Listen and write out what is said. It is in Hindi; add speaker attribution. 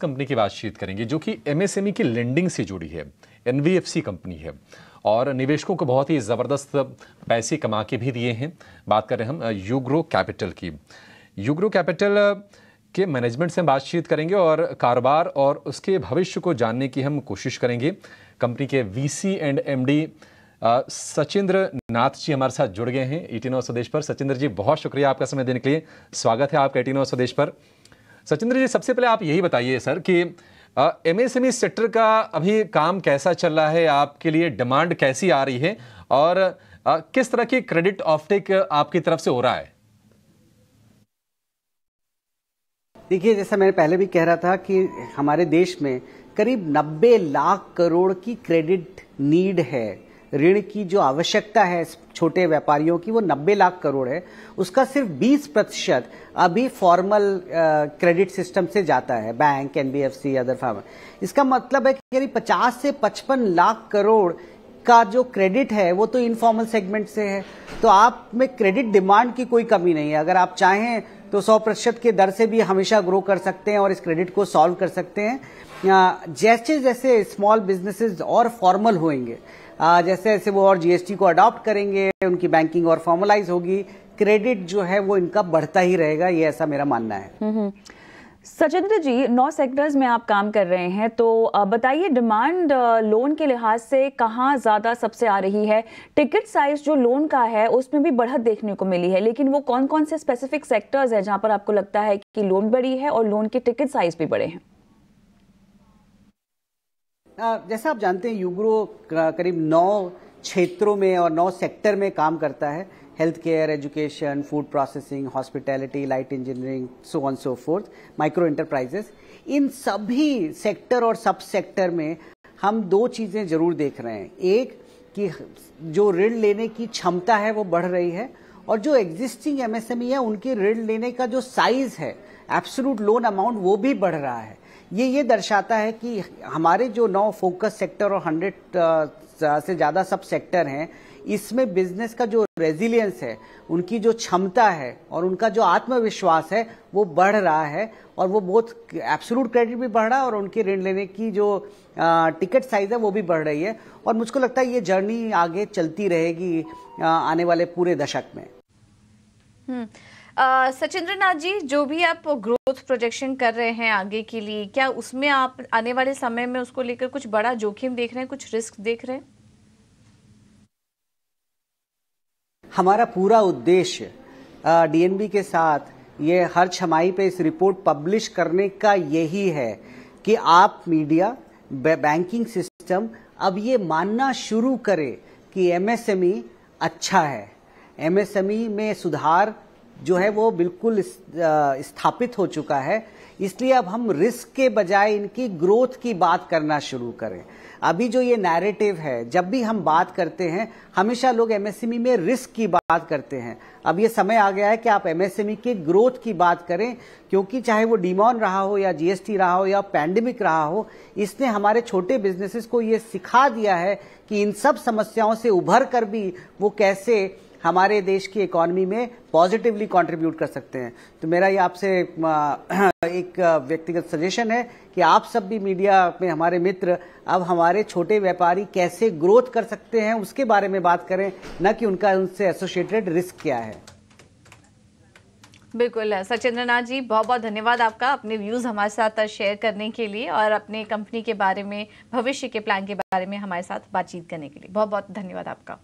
Speaker 1: कंपनी की बातचीत करेंगे जो कि एमएसएमई e की लेंडिंग से जुड़ी है एनवीएफसी कंपनी है और निवेशकों को बहुत ही ज़बरदस्त पैसे कमा के भी दिए हैं बात कर रहे हैं हम यूग्रो कैपिटल की यूग्रो कैपिटल के मैनेजमेंट से हम बातचीत करेंगे और कारोबार और उसके भविष्य को जानने की हम कोशिश करेंगे कंपनी के VC and MD Sachindra Nath ji हमारे साथ जुड़ गए हैं ईटीनो e स्वदेश पर सचिंद्र जी बहुत शुक्रिया आपका समय देने के लिए स्वागत है आपका ईटीनो e स्वदेश पर सचिंद्र जी सबसे पहले आप यही बताइए सर कि एमएसएमई सेक्टर e का अभी काम कैसा चल रहा है आपके लिए डिमांड कैसी आ रही है और आ, किस तरह की क्रेडिट ऑफटेक आपकी तरफ से हो रहा है
Speaker 2: देखिए जैसा मैंने पहले भी कह रहा था कि हमारे देश में करीब 90 लाख करोड़ की क्रेडिट नीड है ऋण की जो आवश्यकता है छोटे व्यापारियों की वो 90 लाख करोड़ है उसका सिर्फ 20 प्रतिशत अभी फॉर्मल क्रेडिट सिस्टम से जाता है बैंक एनबीएफसी अदर फार्म इसका मतलब है कि यदि 50 से 55 लाख करोड़ का जो क्रेडिट है वो तो इनफॉर्मल सेगमेंट से है तो आप में क्रेडिट डिमांड की कोई कमी नहीं है अगर आप चाहें तो 100 प्रतिशत के दर से भी हमेशा ग्रो कर सकते हैं और इस क्रेडिट को सॉल्व कर सकते हैं जैसे जैसे स्मॉल बिजनेसेस और फॉर्मल होंगे जैसे जैसे वो और जीएसटी को अडॉप्ट करेंगे उनकी बैंकिंग और फॉर्मलाइज होगी क्रेडिट जो है वो इनका बढ़ता ही रहेगा ये ऐसा मेरा मानना है हम्म, हम्म। सचिंद्र जी नौ सेक्टर्स में आप काम कर रहे हैं तो बताइए डिमांड लोन के लिहाज से कहाँ ज़्यादा सबसे आ रही है टिकट साइज जो लोन का है उसमें भी बढ़त देखने को मिली है लेकिन वो कौन कौन से स्पेसिफिक सेक्टर्स है जहाँ पर आपको लगता है कि लोन बढ़ी है और लोन के टिकट साइज भी बढ़े हैं जैसा आप जानते हैं यूग्रो करीब नौ क्षेत्रों में और नौ सेक्टर में काम करता है health care education food processing hospitality light engineering so on so forth micro enterprises इन सभी सेक्टर और सब सेक्टर में हम दो चीज़ें जरूर देख रहे हैं एक कि जो ऋण लेने की क्षमता है वो बढ़ रही है और जो एग्जिस्टिंग एमएसएमई e है उनके ऋण लेने का जो साइज है एब्सोलूट लोन अमाउंट वो भी बढ़ रहा है ये ये दर्शाता है कि हमारे जो नौ फोकस सेक्टर और हंड्रेड से ज़्यादा सब सेक्टर हैं इसमें बिजनेस का जो रेजिलियंस है उनकी जो क्षमता है और उनका जो आत्मविश्वास है वो बढ़ रहा है और वो बहुत एब्सोलूट क्रेडिट भी बढ़ रहा है और उनके ऋण लेने की जो टिकट साइज है वो भी बढ़ रही है और मुझको लगता है ये जर्नी आगे चलती रहेगी आने वाले पूरे दशक में हम्म। सचिंद्र नाथ जी जो भी आप ग्रोथ प्रोजेक्शन कर रहे हैं आगे के लिए क्या उसमें आप आने वाले समय में उसको लेकर कुछ बड़ा जोखिम देख रहे हैं कुछ रिस्क देख रहे हैं हमारा पूरा उद्देश्य डीएनबी के साथ ये हर छमाई पे इस रिपोर्ट पब्लिश करने का यही है कि आप मीडिया बैंकिंग सिस्टम अब ये मानना शुरू करे कि एमएसएमई e अच्छा है एमएसएमई e में सुधार जो है वो बिल्कुल स्थापित हो चुका है इसलिए अब हम रिस्क के बजाय इनकी ग्रोथ की बात करना शुरू करें अभी जो ये नैरेटिव है जब भी हम बात करते हैं हमेशा लोग एमएसएमई e में रिस्क की बात करते हैं अब ये समय आ गया है कि आप एमएसएमई e की ग्रोथ की बात करें क्योंकि चाहे वो डिमॉन रहा हो या जीएसटी रहा हो या पैंडेमिक रहा हो इसने हमारे छोटे बिजनेसेस को ये सिखा दिया है कि इन सब समस्याओं से उभर कर भी वो कैसे हमारे देश की इकोनॉमी में पॉजिटिवली कंट्रीब्यूट कर सकते हैं तो मेरा ये आपसे एक व्यक्तिगत सजेशन है कि आप सब भी मीडिया में हमारे मित्र अब हमारे छोटे व्यापारी कैसे ग्रोथ कर सकते हैं उसके बारे में बात करें न कि उनका उनसे एसोसिएटेड रिस्क क्या है बिल्कुल सचिंद्रनाथ जी बहुत बहुत धन्यवाद आपका अपने व्यूज़ हमारे साथ शेयर करने के लिए और अपने कंपनी के बारे में भविष्य के प्लान के बारे में हमारे साथ बातचीत करने के लिए बहुत बहुत धन्यवाद आपका